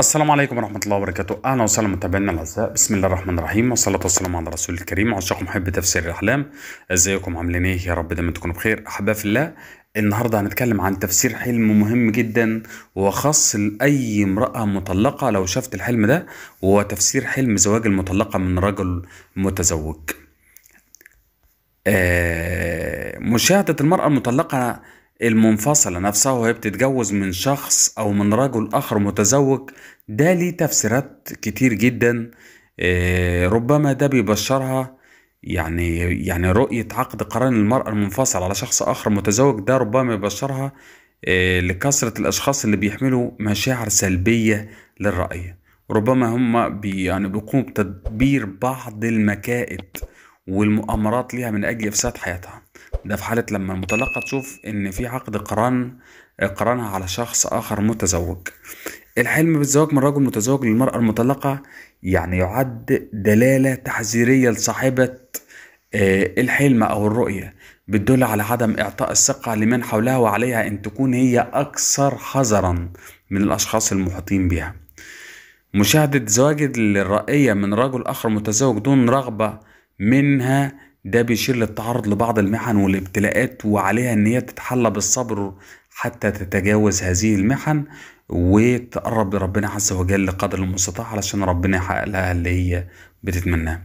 السلام عليكم ورحمة الله وبركاته أهلا وسهلا متابعينا الأعزاء بسم الله الرحمن الرحيم والصلاة والسلام على رسول الكريم عشاق محب تفسير الأحلام ازيكم عاملين إيه يا رب دايما تكونوا بخير أحباء في الله النهاردة هنتكلم عن تفسير حلم مهم جدا وخاص لأي امرأة مطلقة لو شافت الحلم ده وهو تفسير حلم زواج المطلقة من رجل متزوج آه مشاهدة المرأة المطلقة المنفصلة نفسها وهي بتتجوز من شخص أو من رجل آخر متزوج ده ليه تفسيرات كتير جدا آه، ربما ده بيبشرها يعني يعني رؤية عقد قران المرأة المنفصل على شخص آخر متزوج ده ربما يبشرها آه، لكثرة الأشخاص اللي بيحملوا مشاعر سلبية للرأي ربما هم بي يعني بيقوموا بتدبير بعض المكائد والمؤامرات ليها من أجل إفساد حياتها ده في حالة لما المطلقة تشوف إن في عقد قران قرانها على شخص آخر متزوج الحلم بالزواج من رجل متزوج للمرأة المطلقة يعني يعد دلالة تحذيرية لصاحبة آه، الحلم أو الرؤية بتدل على عدم إعطاء الثقة لمن حولها وعليها أن تكون هي أكثر حذرا من الأشخاص المحيطين بها مشاهدة زواج الرأية من رجل آخر متزوج دون رغبة منها ده بيشير للتعرض لبعض المحن والابتلاءات وعليها ان هي تتحلى بالصبر حتى تتجاوز هذه المحن وتقرب لربنا عز وجل قدر المستطاع علشان ربنا يحقق لها اللي هي بتتمناه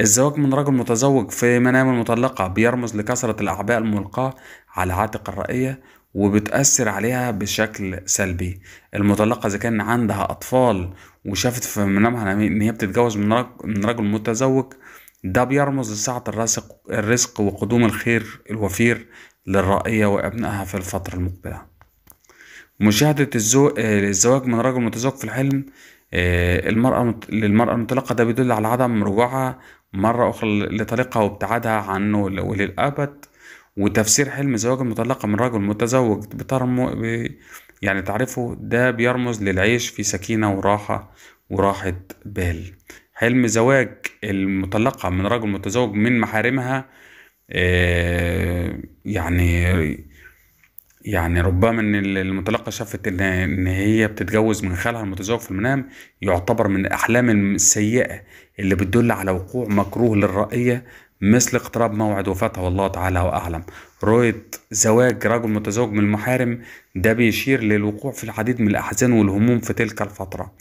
الزواج من رجل متزوج في منام المطلقة بيرمز لكثرة الأعباء الملقاة على عاتق الرأية وبتأثر عليها بشكل سلبي المطلقة إذا كان عندها أطفال وشافت في منامها إن هي بتتجوز من رجل متزوج ده بيرمز لسعة الرزق الرزق وقدوم الخير الوفير للرائية وأبنائها في الفترة المقبلة مشاهدة الزو... آه، الزواج من رجل متزوج في الحلم آه، المرأة للمرأة المطلقة ده بيدل على عدم رجوعها مرة أخرى لطريقها وابتعادها عنه وللأبد وتفسير حلم زواج المطلقة من رجل متزوج بترمو ب... يعني تعرفه ده بيرمز للعيش في سكينة وراحة وراحة بال حلم زواج المطلقة من رجل متزوج من محارمها آه، يعني يعني ربما ان المطلقة شافت ان هي بتتجوز من خالها المتزوج في المنام يعتبر من الاحلام السيئة اللي بتدل على وقوع مكروه للرأية مثل اقتراب موعد وفاته والله تعالى وأعلم رؤية زواج رجل متزوج من المحارم ده بيشير للوقوع في العديد من الأحزان والهموم في تلك الفترة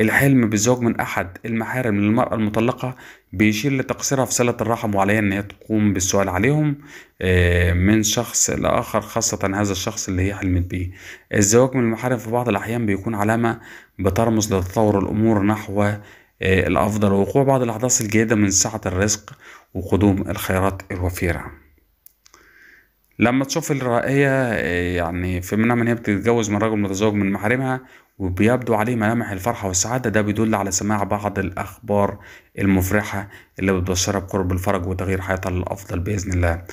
الحلم بالزواج من أحد المحارم للمرأة المطلقة بيشير لتقصيرها في صلة الرحم وعليها إن هي تقوم بالسؤال عليهم آه، من شخص لآخر خاصة هذا الشخص اللي هي حلمت بيه الزواج من المحارم في بعض الأحيان بيكون علامة بترمز لتطور الأمور نحو آه، الأفضل ووقوع بعض الأحداث الجيدة من سعة الرزق وقدوم الخيرات الوفيرة لما تشوف الرائية يعني في منها من هي بتتجوز من رجل متزوج من محارمها وبيبدو عليه ملامح الفرحة والسعادة ده بيدل على سماع بعض الأخبار المفرحة اللي بتبشرها بقرب الفرج وتغيير حياتها للأفضل بإذن الله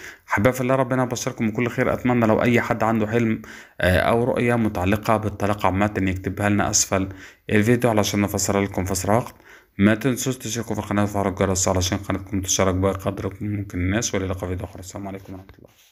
في الله ربنا يبشركم بكل خير أتمنى لو أي حد عنده حلم آه، أو رؤية متعلقة بالطلاق عامة يكتبها لنا أسفل الفيديو علشان نفسر لكم فسر وقت ما تنسوش تشتركوا في القناة وتفعلوا الجرس علشان قناتكم تشارك باقي قدركم ممكن الناس والى لقاء فيديو اخر السلام عليكم ورحمة الله